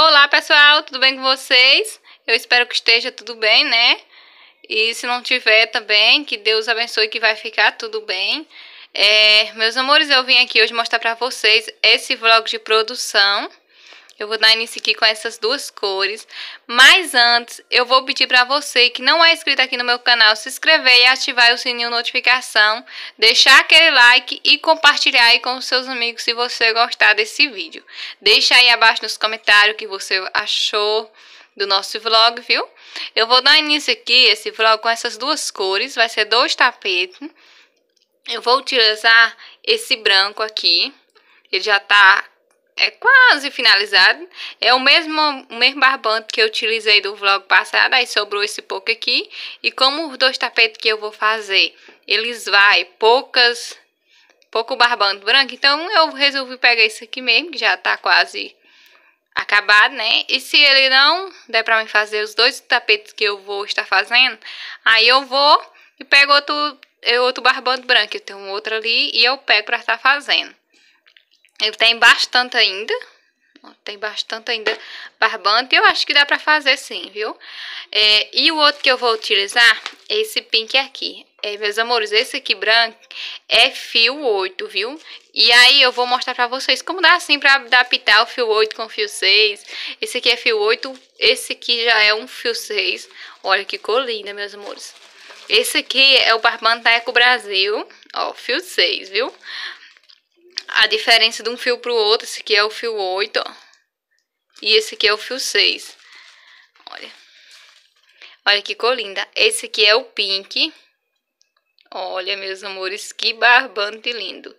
Olá, pessoal, tudo bem com vocês? Eu espero que esteja tudo bem, né? E se não tiver também, que Deus abençoe que vai ficar tudo bem. É, meus amores, eu vim aqui hoje mostrar para vocês esse vlog de produção eu vou dar início aqui com essas duas cores. Mas antes, eu vou pedir para você que não é inscrito aqui no meu canal, se inscrever e ativar o sininho de notificação, deixar aquele like e compartilhar aí com os seus amigos se você gostar desse vídeo. Deixa aí abaixo nos comentários o que você achou do nosso vlog, viu? Eu vou dar início aqui esse vlog com essas duas cores, vai ser dois tapetes. Eu vou utilizar esse branco aqui, ele já tá é quase finalizado. É o mesmo, o mesmo barbante que eu utilizei do vlog passado, aí sobrou esse pouco aqui. E como os dois tapetes tá que eu vou fazer, eles vai poucas, pouco barbante branco, então eu resolvi pegar esse aqui mesmo, que já tá quase acabado, né? E se ele não der pra mim fazer os dois tapetes que eu vou estar fazendo, aí eu vou e pego outro, é outro barbante branco, eu tenho outro ali e eu pego pra estar tá fazendo. Ele tem bastante ainda. Tem bastante ainda barbante. Eu acho que dá pra fazer sim, viu? É, e o outro que eu vou utilizar é esse pink aqui. É, meus amores, esse aqui branco é fio 8, viu? E aí eu vou mostrar pra vocês como dá assim pra adaptar o fio 8 com o fio 6. Esse aqui é fio 8, esse aqui já é um fio 6. Olha que cor linda, meus amores. Esse aqui é o barbante da Eco Brasil, ó, fio 6, viu? a diferença de um fio para o outro. Esse aqui é o fio 8, ó. E esse aqui é o fio 6. Olha. Olha que cor linda. Esse aqui é o pink. Olha, meus amores, que barbante lindo.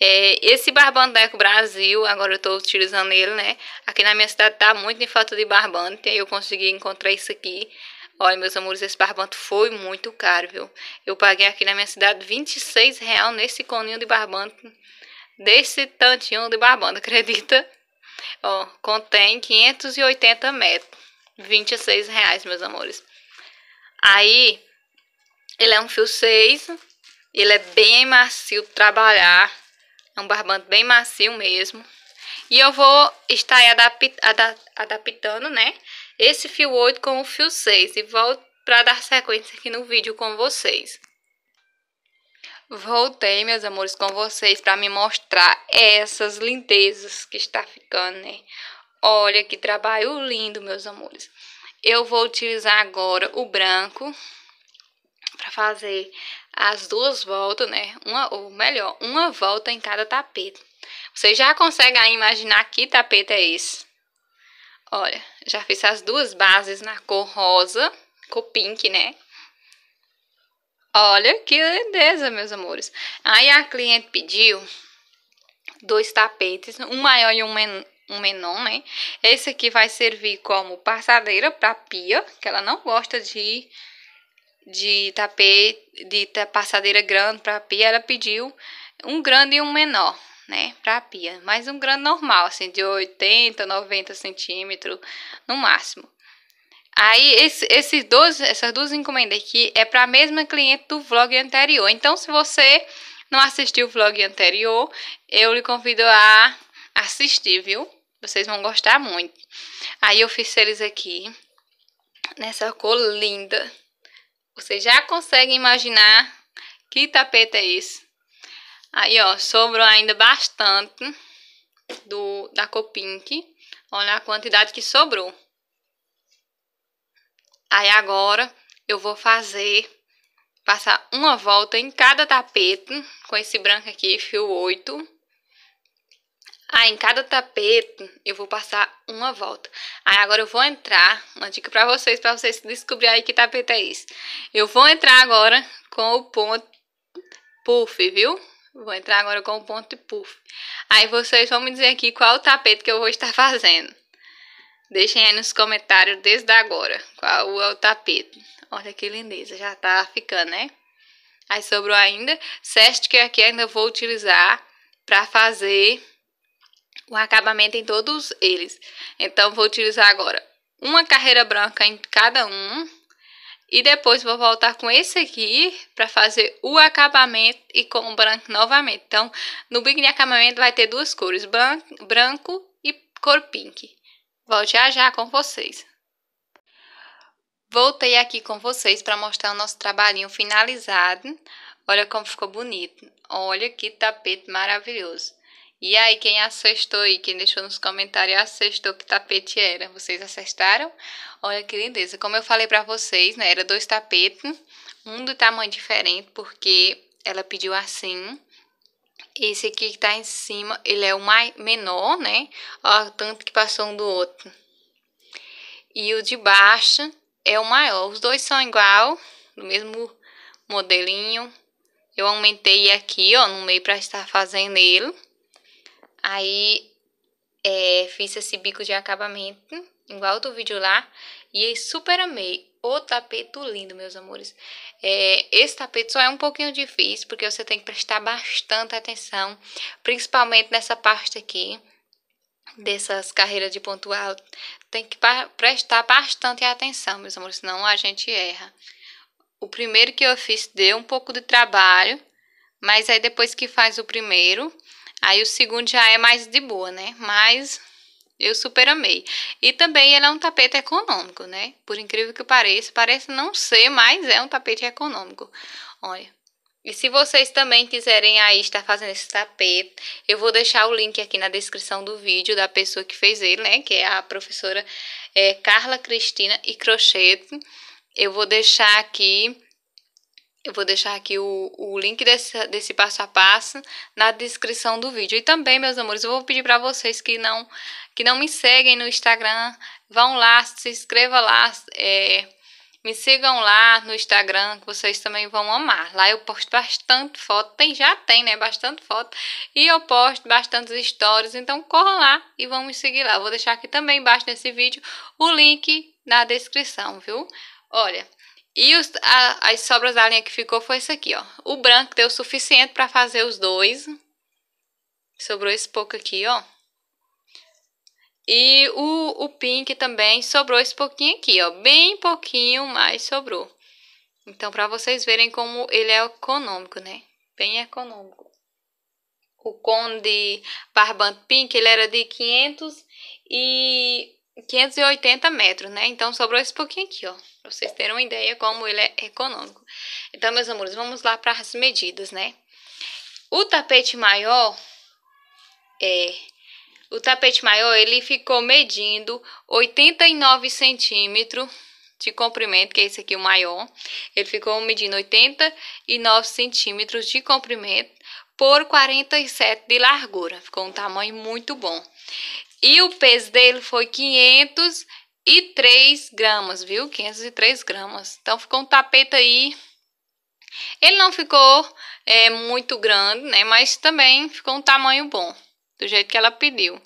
É, esse barbante da Eco Brasil, agora eu tô utilizando ele, né? Aqui na minha cidade tá muito em falta de barbante. Aí eu consegui encontrar isso aqui. Olha, meus amores, esse barbante foi muito caro, viu? Eu paguei aqui na minha cidade 26 real nesse coninho de barbante desse tantinho de barbando, acredita? Ó, contém 580 metros, 26 reais, meus amores. Aí, ele é um fio 6, ele é bem macio trabalhar, é um barbante bem macio mesmo. E eu vou estar adaptando, né, esse fio 8 com o fio 6 e volto para dar sequência aqui no vídeo com vocês. Voltei, meus amores, com vocês para me mostrar essas lindezas que está ficando, né? Olha que trabalho lindo, meus amores. Eu vou utilizar agora o branco para fazer as duas voltas, né? Uma, ou melhor, uma volta em cada tapete. Você já consegue imaginar que tapete é esse? Olha, já fiz as duas bases na cor rosa, cor pink, né? Olha que lindeza, meus amores. Aí a cliente pediu dois tapetes, um maior e um, men um menor, né? Esse aqui vai servir como passadeira para pia, que ela não gosta de de tapete, de passadeira grande para pia. Ela pediu um grande e um menor, né, para pia, mas um grande normal, assim, de 80, 90 centímetros no máximo. Aí, esse, esses dois, essas duas encomendas aqui é para a mesma cliente do vlog anterior. Então, se você não assistiu o vlog anterior, eu lhe convido a assistir, viu? Vocês vão gostar muito. Aí, eu fiz eles aqui nessa cor linda. Vocês já conseguem imaginar que tapete é esse? Aí, ó, sobrou ainda bastante do, da cor pink. Olha a quantidade que sobrou. Aí agora eu vou fazer, passar uma volta em cada tapete com esse branco aqui, fio 8. Aí em cada tapete eu vou passar uma volta. Aí agora eu vou entrar, uma dica pra vocês, pra vocês descobrirem aí que tapete é esse. Eu vou entrar agora com o ponto puff, viu? Vou entrar agora com o ponto de puff. Aí vocês vão me dizer aqui qual o tapete que eu vou estar fazendo. Deixem aí nos comentários desde agora qual é o tapete. Olha que lindeza, já tá ficando, né? Aí sobrou ainda certo que aqui ainda vou utilizar para fazer o acabamento em todos eles. Então vou utilizar agora uma carreira branca em cada um e depois vou voltar com esse aqui para fazer o acabamento e com o branco novamente. Então, no big de acabamento vai ter duas cores, branco, branco e cor pink. Volto já já com vocês. Voltei aqui com vocês para mostrar o nosso trabalhinho finalizado. Olha como ficou bonito. Olha que tapete maravilhoso. E aí, quem acertou aí, quem deixou nos comentários, acertou que tapete era? Vocês acertaram? Olha que lindeza. Como eu falei para vocês, né? Era dois tapetes, um do tamanho diferente, porque ela pediu assim esse aqui que tá em cima, ele é o mais menor, né? Ó, tanto que passou um do outro. E o de baixo é o maior. Os dois são igual, do mesmo modelinho. Eu aumentei aqui, ó, no meio pra estar fazendo ele. Aí, é, fiz esse bico de acabamento, igual do vídeo lá. E super amei o tapete lindo, meus amores. É, esse tapete só é um pouquinho difícil, porque você tem que prestar bastante atenção, principalmente nessa parte aqui, dessas carreiras de ponto alto. Tem que prestar bastante atenção, meus amores, senão a gente erra. O primeiro que eu fiz deu um pouco de trabalho, mas aí depois que faz o primeiro, aí o segundo já é mais de boa, né? Mas eu super amei. E também ele é um tapete econômico, né? Por incrível que pareça, parece não ser, mas é um tapete econômico. Olha. E se vocês também quiserem aí estar fazendo esse tapete, eu vou deixar o link aqui na descrição do vídeo da pessoa que fez ele, né? Que é a professora é, Carla Cristina e Crochete. Eu vou deixar aqui eu vou deixar aqui o, o link desse, desse passo a passo na descrição do vídeo. E também, meus amores, eu vou pedir para vocês que não, que não me seguem no Instagram, vão lá, se inscreva lá, é, me sigam lá no Instagram, que vocês também vão amar. Lá eu posto bastante foto, tem já tem, né, bastante foto, e eu posto bastantes stories, então corram lá e vão me seguir lá. Eu vou deixar aqui também embaixo nesse vídeo o link na descrição, viu? Olha, e os, a, as sobras da linha que ficou foi essa aqui, ó. O branco deu o suficiente para fazer os dois. Sobrou esse pouco aqui, ó. E o, o pink também sobrou esse pouquinho aqui, ó. Bem pouquinho, mas sobrou. Então, para vocês verem como ele é econômico, né? Bem econômico. O conde barbante pink, ele era de 500 e 580 metros, né? Então, sobrou esse pouquinho aqui, ó para vocês terem uma ideia como ele é econômico. Então, meus amores, vamos lá para as medidas, né? O tapete maior é o tapete maior ele ficou medindo 89 centímetros de comprimento, que é esse aqui o maior. Ele ficou medindo 89 centímetros de comprimento por 47 de largura. Ficou um tamanho muito bom. E o peso dele foi 500 503 gramas, viu? 503 gramas. Então ficou um tapete aí. Ele não ficou é, muito grande, né? Mas também ficou um tamanho bom, do jeito que ela pediu.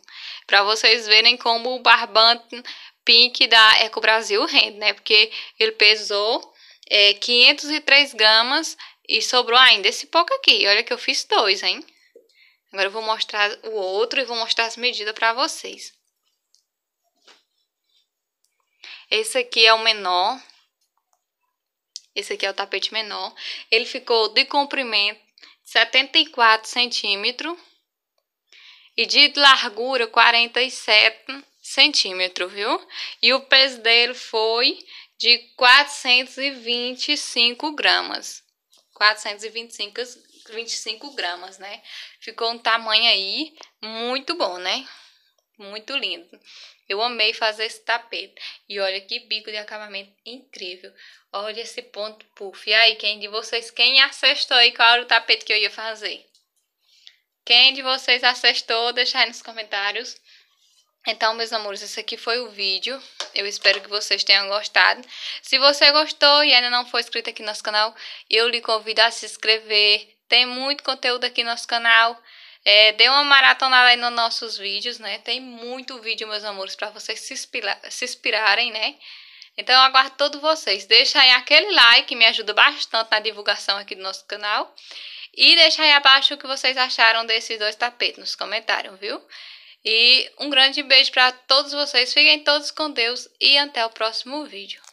Para vocês verem como o barbante pink da Eco Brasil rende, né? Porque ele pesou é, 503 gramas e sobrou ainda esse pouco aqui. Olha que eu fiz dois, hein? Agora eu vou mostrar o outro e vou mostrar as medidas para vocês. Esse aqui é o menor. Esse aqui é o tapete menor. Ele ficou de comprimento 74 centímetros e de largura 47 centímetros, viu? E o peso dele foi de 425 gramas. 425 25 gramas, né? Ficou um tamanho aí muito bom, né? muito lindo. Eu amei fazer esse tapete. E olha que bico de acabamento incrível. Olha esse ponto puff. E aí, quem de vocês, quem acertou aí qual era o tapete que eu ia fazer? Quem de vocês acertou, deixa aí nos comentários. Então, meus amores, esse aqui foi o vídeo. Eu espero que vocês tenham gostado. Se você gostou e ainda não for inscrito aqui no nosso canal, eu lhe convido a se inscrever. Tem muito conteúdo aqui no nosso canal. É, dê uma maratonada aí nos nossos vídeos, né? Tem muito vídeo, meus amores, para vocês se, se inspirarem, né? Então eu aguardo todos vocês. Deixa aí aquele like, me ajuda bastante na divulgação aqui do nosso canal. E deixa aí abaixo o que vocês acharam desses dois tapetes nos comentários, viu? E um grande beijo para todos vocês. Fiquem todos com Deus e até o próximo vídeo.